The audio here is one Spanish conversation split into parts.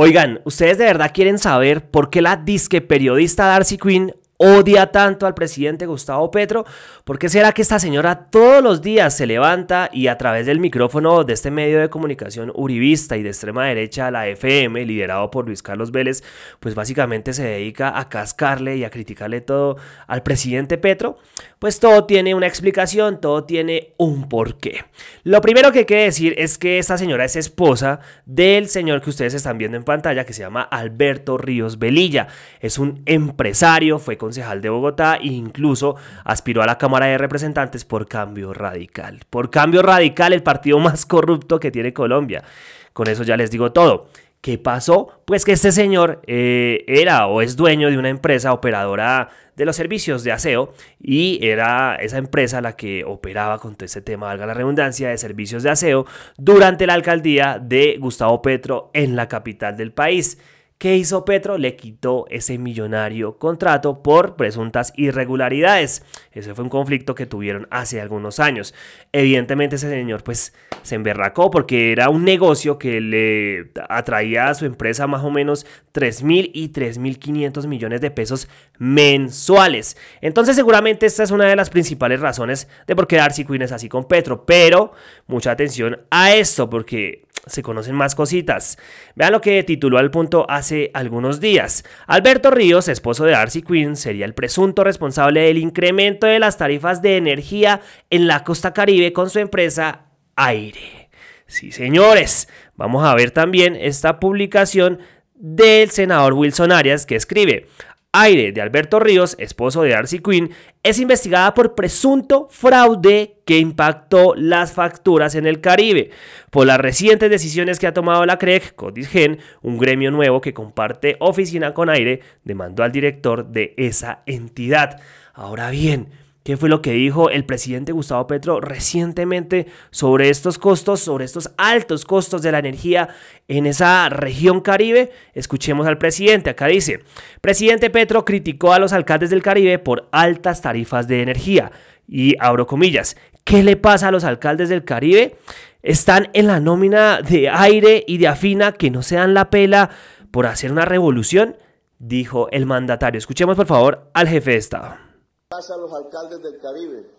Oigan, ¿ustedes de verdad quieren saber por qué la disque periodista Darcy Quinn odia tanto al presidente Gustavo Petro? ¿Por qué será que esta señora todos los días se levanta y a través del micrófono de este medio de comunicación uribista y de extrema derecha, la FM, liderado por Luis Carlos Vélez, pues básicamente se dedica a cascarle y a criticarle todo al presidente Petro? Pues todo tiene una explicación, todo tiene un porqué. Lo primero que hay que decir es que esta señora es esposa del señor que ustedes están viendo en pantalla, que se llama Alberto Ríos Velilla. Es un empresario, fue con concejal de Bogotá e incluso aspiró a la Cámara de Representantes por cambio radical. Por cambio radical, el partido más corrupto que tiene Colombia. Con eso ya les digo todo. ¿Qué pasó? Pues que este señor eh, era o es dueño de una empresa operadora de los servicios de aseo y era esa empresa la que operaba con todo este tema, valga la redundancia, de servicios de aseo durante la alcaldía de Gustavo Petro en la capital del país. ¿Qué hizo Petro? Le quitó ese millonario contrato por presuntas irregularidades. Ese fue un conflicto que tuvieron hace algunos años. Evidentemente ese señor pues se emberracó porque era un negocio que le atraía a su empresa más o menos 3.000 y 3.500 millones de pesos mensuales. Entonces seguramente esta es una de las principales razones de por qué Darcy Quinn es así con Petro. Pero mucha atención a esto porque se conocen más cositas. Vean lo que tituló al punto hace algunos días. Alberto Ríos, esposo de Darcy Quinn, sería el presunto responsable del incremento de las tarifas de energía en la costa caribe con su empresa Aire. Sí, señores, vamos a ver también esta publicación del senador Wilson Arias que escribe, Aire de Alberto Ríos, esposo de Darcy Quinn, es investigada por presunto fraude que impactó las facturas en el Caribe. Por las recientes decisiones que ha tomado la CREC, e GEN, un gremio nuevo que comparte oficina con Aire, demandó al director de esa entidad. Ahora bien, qué fue lo que dijo el presidente Gustavo Petro recientemente sobre estos costos, sobre estos altos costos de la energía en esa región Caribe. Escuchemos al presidente. Acá dice, presidente Petro criticó a los alcaldes del Caribe por altas tarifas de energía. Y abro comillas, ¿qué le pasa a los alcaldes del Caribe? Están en la nómina de aire y de afina que no se dan la pela por hacer una revolución, dijo el mandatario. Escuchemos por favor al jefe de Estado ¿Qué pasa a los alcaldes del Caribe.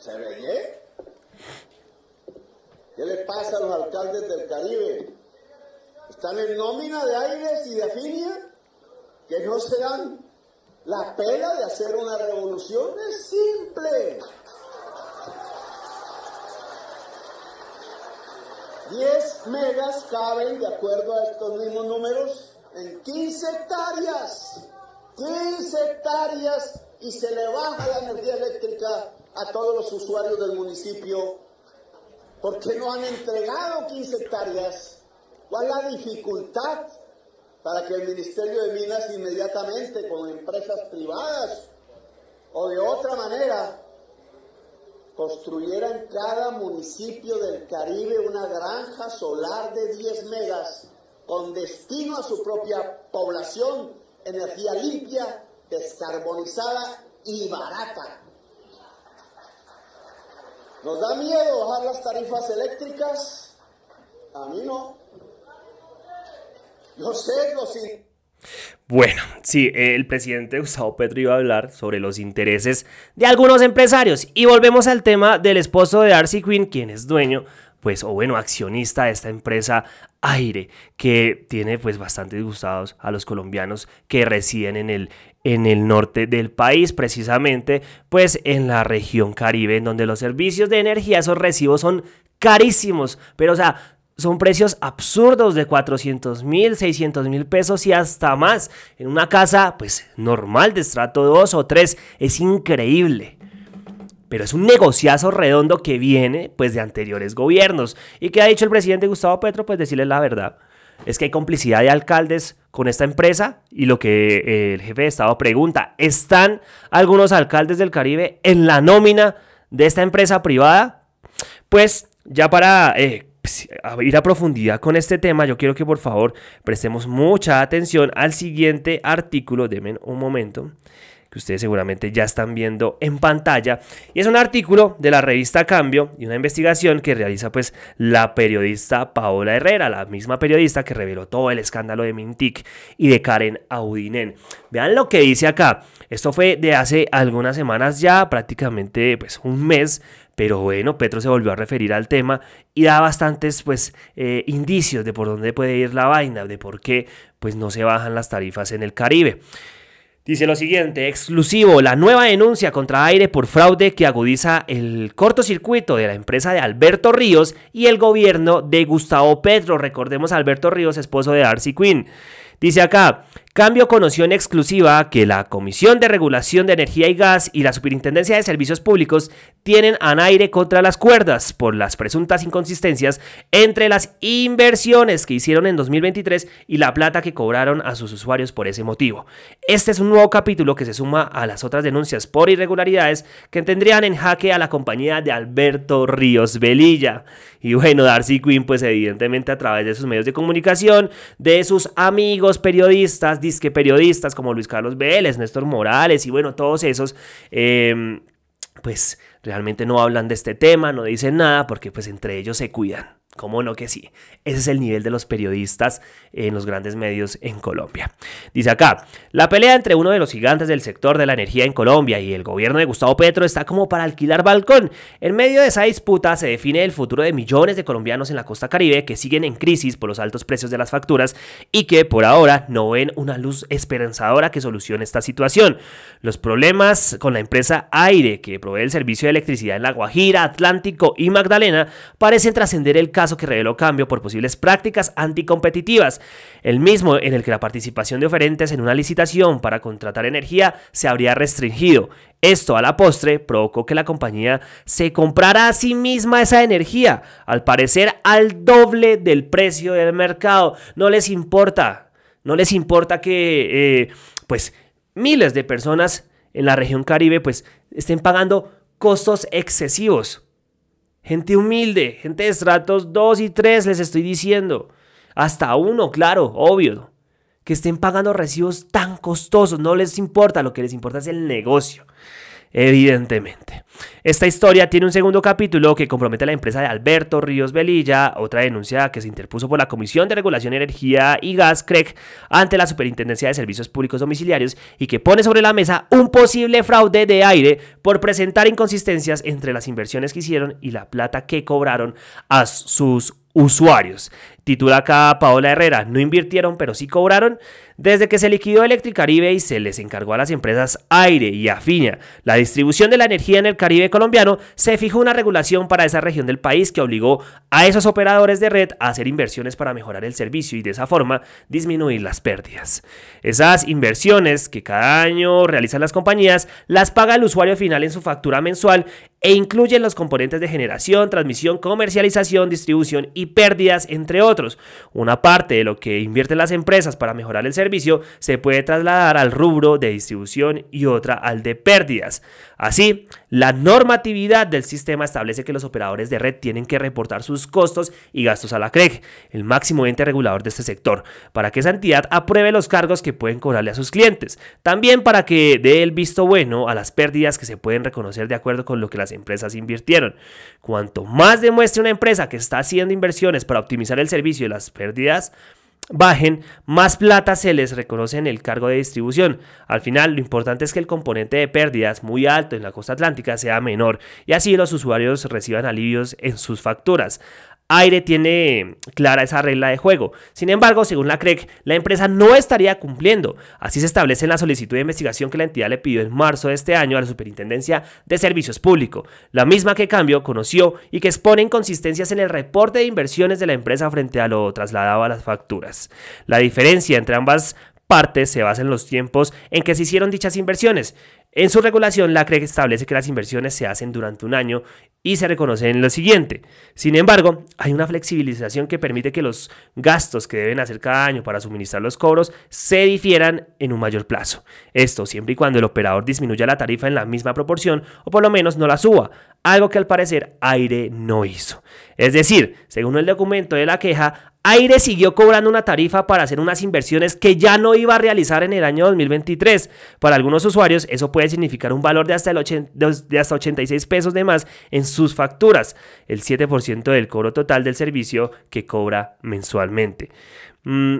¿Se ve ¿Qué le pasa a los alcaldes del Caribe? Están en nómina de Aires y de Afinia que no se dan la pena de hacer una revolución. Es simple. Diez megas caben, de acuerdo a estos mismos números, en 15 hectáreas, 15 hectáreas y se le baja la energía eléctrica a todos los usuarios del municipio porque no han entregado 15 hectáreas. ¿Cuál es la dificultad para que el Ministerio de Minas inmediatamente con empresas privadas o de otra manera construyeran en cada municipio del Caribe una granja solar de 10 megas con destino a su propia población, energía limpia, descarbonizada y barata. ¿Nos da miedo bajar las tarifas eléctricas? A mí no. Yo sé sí. Bueno, sí, el presidente Gustavo Petro iba a hablar sobre los intereses de algunos empresarios. Y volvemos al tema del esposo de Darcy Quinn, quien es dueño pues, o bueno, accionista de esta empresa Aire, que tiene pues bastante disgustados a los colombianos que residen en el, en el norte del país, precisamente pues en la región Caribe, en donde los servicios de energía, esos recibos son carísimos, pero o sea, son precios absurdos de 400 mil, 600 mil pesos y hasta más. En una casa pues normal de estrato 2 o 3 es increíble pero es un negociazo redondo que viene pues de anteriores gobiernos. ¿Y que ha dicho el presidente Gustavo Petro? Pues decirles la verdad. Es que hay complicidad de alcaldes con esta empresa y lo que eh, el jefe de Estado pregunta, ¿están algunos alcaldes del Caribe en la nómina de esta empresa privada? Pues ya para eh, pues, ir a profundidad con este tema, yo quiero que por favor prestemos mucha atención al siguiente artículo, denme un momento, que ustedes seguramente ya están viendo en pantalla. Y es un artículo de la revista Cambio y una investigación que realiza pues la periodista Paola Herrera, la misma periodista que reveló todo el escándalo de Mintic y de Karen Audinen. Vean lo que dice acá. Esto fue de hace algunas semanas ya, prácticamente pues un mes, pero bueno, Petro se volvió a referir al tema y da bastantes pues eh, indicios de por dónde puede ir la vaina, de por qué pues no se bajan las tarifas en el Caribe. Dice lo siguiente, exclusivo, la nueva denuncia contra aire por fraude que agudiza el cortocircuito de la empresa de Alberto Ríos y el gobierno de Gustavo Petro. Recordemos a Alberto Ríos, esposo de Darcy Quinn. Dice acá, Cambio conoció en exclusiva que la Comisión de Regulación de Energía y Gas y la Superintendencia de Servicios Públicos tienen an aire contra las cuerdas por las presuntas inconsistencias entre las inversiones que hicieron en 2023 y la plata que cobraron a sus usuarios por ese motivo. Este es un nuevo capítulo que se suma a las otras denuncias por irregularidades que tendrían en jaque a la compañía de Alberto Ríos Velilla. Y bueno, Darcy Quinn, pues evidentemente a través de sus medios de comunicación, de sus amigos periodistas, que periodistas como Luis Carlos Vélez, Néstor Morales y bueno, todos esos, em, pues realmente no hablan de este tema, no dicen nada porque pues entre ellos se cuidan. ¿Cómo no que sí? Ese es el nivel de los periodistas en los grandes medios en Colombia. Dice acá, la pelea entre uno de los gigantes del sector de la energía en Colombia y el gobierno de Gustavo Petro está como para alquilar balcón. En medio de esa disputa se define el futuro de millones de colombianos en la costa caribe que siguen en crisis por los altos precios de las facturas y que por ahora no ven una luz esperanzadora que solucione esta situación. Los problemas con la empresa Aire, que provee el servicio de electricidad en La Guajira, Atlántico y Magdalena, parecen trascender el caso que reveló cambio por posibles prácticas anticompetitivas, el mismo en el que la participación de oferentes en una licitación para contratar energía se habría restringido. Esto a la postre provocó que la compañía se comprara a sí misma esa energía, al parecer al doble del precio del mercado. No les importa, no les importa que, eh, pues, miles de personas en la región Caribe, pues, estén pagando costos excesivos Gente humilde, gente de estratos 2 y 3, les estoy diciendo. Hasta uno, claro, obvio. Que estén pagando recibos tan costosos, no les importa, lo que les importa es el negocio evidentemente. Esta historia tiene un segundo capítulo que compromete a la empresa de Alberto Ríos Velilla, otra denuncia que se interpuso por la Comisión de Regulación de Energía y Gas, CREC, e ante la Superintendencia de Servicios Públicos Domiciliarios y que pone sobre la mesa un posible fraude de aire por presentar inconsistencias entre las inversiones que hicieron y la plata que cobraron a sus usuarios. Titula acá Paola Herrera, no invirtieron pero sí cobraron. Desde que se liquidó Electricaribe y se les encargó a las empresas Aire y Afiña la distribución de la energía en el Caribe colombiano, se fijó una regulación para esa región del país que obligó a esos operadores de red a hacer inversiones para mejorar el servicio y de esa forma disminuir las pérdidas. Esas inversiones que cada año realizan las compañías las paga el usuario final en su factura mensual e incluyen los componentes de generación, transmisión, comercialización, distribución y pérdidas, entre otros. Una parte de lo que invierten las empresas para mejorar el servicio se puede trasladar al rubro de distribución y otra al de pérdidas. Así, la normatividad del sistema establece que los operadores de red tienen que reportar sus costos y gastos a la CREG, el máximo ente regulador de este sector, para que esa entidad apruebe los cargos que pueden cobrarle a sus clientes. También para que dé el visto bueno a las pérdidas que se pueden reconocer de acuerdo con lo que las empresas invirtieron. Cuanto más demuestre una empresa que está haciendo inversiones para optimizar el servicio y las pérdidas, bajen, más plata se les reconoce en el cargo de distribución. Al final, lo importante es que el componente de pérdidas muy alto en la costa atlántica sea menor y así los usuarios reciban alivios en sus facturas. Aire tiene clara esa regla de juego. Sin embargo, según la CREC, e la empresa no estaría cumpliendo. Así se establece en la solicitud de investigación que la entidad le pidió en marzo de este año a la Superintendencia de Servicios Públicos, la misma que Cambio conoció y que expone inconsistencias en el reporte de inversiones de la empresa frente a lo trasladado a las facturas. La diferencia entre ambas partes se basa en los tiempos en que se hicieron dichas inversiones. En su regulación, la CREG establece que las inversiones se hacen durante un año y se reconocen en lo siguiente. Sin embargo, hay una flexibilización que permite que los gastos que deben hacer cada año para suministrar los cobros se difieran en un mayor plazo. Esto siempre y cuando el operador disminuya la tarifa en la misma proporción o por lo menos no la suba, algo que al parecer Aire no hizo. Es decir, según el documento de la queja, Aire siguió cobrando una tarifa para hacer unas inversiones que ya no iba a realizar en el año 2023. Para algunos usuarios eso puede significar un valor de hasta, 86 pesos de más en sus facturas, el 7% del cobro total del servicio que cobra mensualmente. Mm,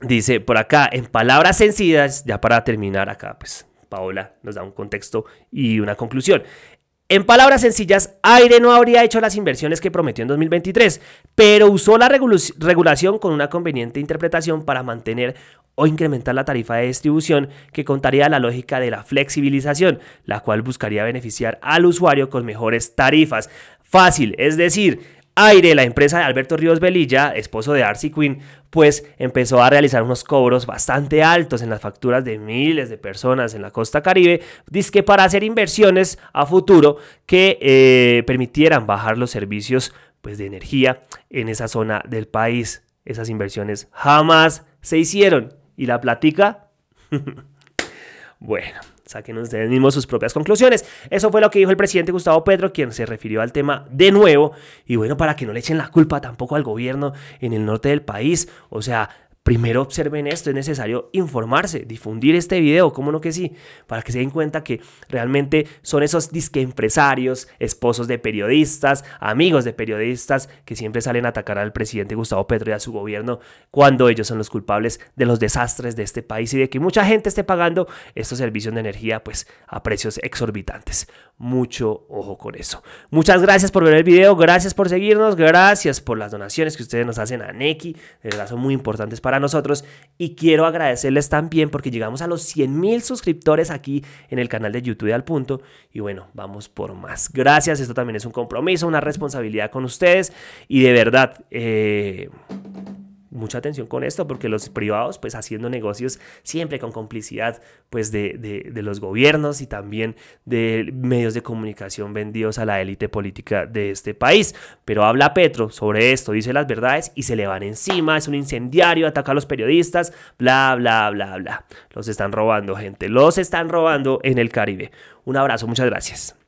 dice por acá, en palabras sencillas, ya para terminar acá, pues Paola nos da un contexto y una conclusión. En palabras sencillas, Aire no habría hecho las inversiones que prometió en 2023, pero usó la regulación con una conveniente interpretación para mantener o incrementar la tarifa de distribución que contaría la lógica de la flexibilización, la cual buscaría beneficiar al usuario con mejores tarifas. Fácil, es decir, Aire, la empresa de Alberto Ríos Velilla, esposo de Arcy Quinn, pues empezó a realizar unos cobros bastante altos en las facturas de miles de personas en la costa caribe, que para hacer inversiones a futuro que eh, permitieran bajar los servicios pues, de energía en esa zona del país. Esas inversiones jamás se hicieron y la platica... bueno saquen ustedes mismos sus propias conclusiones. Eso fue lo que dijo el presidente Gustavo Petro, quien se refirió al tema de nuevo. Y bueno, para que no le echen la culpa tampoco al gobierno en el norte del país. O sea, primero observen esto, es necesario informarse, difundir este video, como no que sí, para que se den cuenta que realmente son esos disque empresarios, esposos de periodistas, amigos de periodistas que siempre salen a atacar al presidente Gustavo Petro y a su gobierno cuando ellos son los culpables de los desastres de este país y de que mucha gente esté pagando estos servicios de energía pues a precios exorbitantes mucho ojo con eso. Muchas gracias por ver el video, gracias por seguirnos, gracias por las donaciones que ustedes nos hacen a Neki, de verdad son muy importantes para nosotros y quiero agradecerles también porque llegamos a los 100 mil suscriptores aquí en el canal de YouTube Al Punto y bueno, vamos por más. Gracias, esto también es un compromiso, una responsabilidad con ustedes y de verdad... Eh, mucha atención con esto porque los privados pues haciendo negocios siempre con complicidad pues de, de, de los gobiernos y también de medios de comunicación vendidos a la élite política de este país. Pero habla Petro sobre esto, dice las verdades y se le van encima, es un incendiario, ataca a los periodistas, bla, bla, bla, bla. Los están robando gente, los están robando en el Caribe. Un abrazo, muchas gracias.